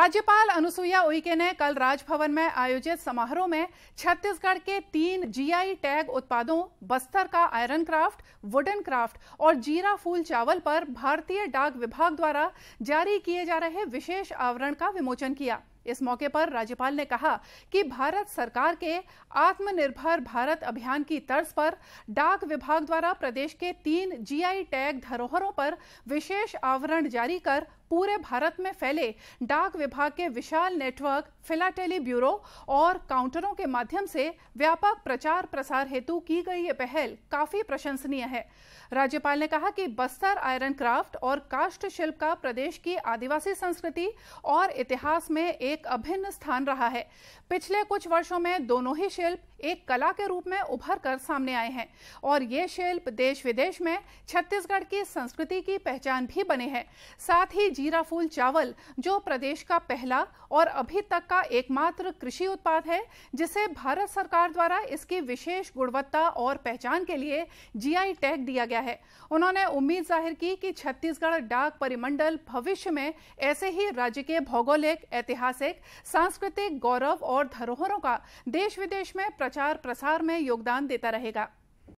राज्यपाल अनुसुईया उइके ने कल राजभवन में आयोजित समारोह में छत्तीसगढ़ के तीन जीआई टैग उत्पादों बस्तर का आयरन क्राफ्ट वुडन क्राफ्ट और जीरा फूल चावल पर भारतीय डाक विभाग द्वारा जारी किए जा रहे विशेष आवरण का विमोचन किया इस मौके पर राज्यपाल ने कहा कि भारत सरकार के आत्मनिर्भर भारत अभियान की तर्ज पर डाक विभाग द्वारा प्रदेश के तीन जीआई टैग धरोहरों पर विशेष आवरण जारी कर पूरे भारत में फैले डाक विभाग के विशाल नेटवर्क फिलाटेली ब्यूरो और काउंटरों के माध्यम से व्यापक प्रचार प्रसार हेतु की गई ये पहल काफी प्रशंसनीय है राज्यपाल ने कहा कि बस्तर आयरन क्राफ्ट और काष्ठ शिल्प का प्रदेश की आदिवासी संस्कृति और इतिहास में एक अभिन्न स्थान रहा है पिछले कुछ वर्षों में दोनों ही शिल्प एक कला के रूप में उभर कर सामने आए हैं और ये शिल्प देश विदेश में छत्तीसगढ़ की संस्कृति की पहचान भी बने हैं साथ ही जीरा फूल चावल जो प्रदेश का पहला और अभी तक का एकमात्र कृषि उत्पाद है जिसे भारत सरकार द्वारा इसकी विशेष गुणवत्ता और पहचान के लिए जी टैग दिया गया है उन्होंने उम्मीद जाहिर की कि छत्तीसगढ़ डाक परिमंडल भविष्य में ऐसे ही राज्य के भौगोलिक ऐतिहासिक ऐतिहासिक सांस्कृतिक गौरव और धरोहरों का देश विदेश में प्रचार प्रसार में योगदान देता रहेगा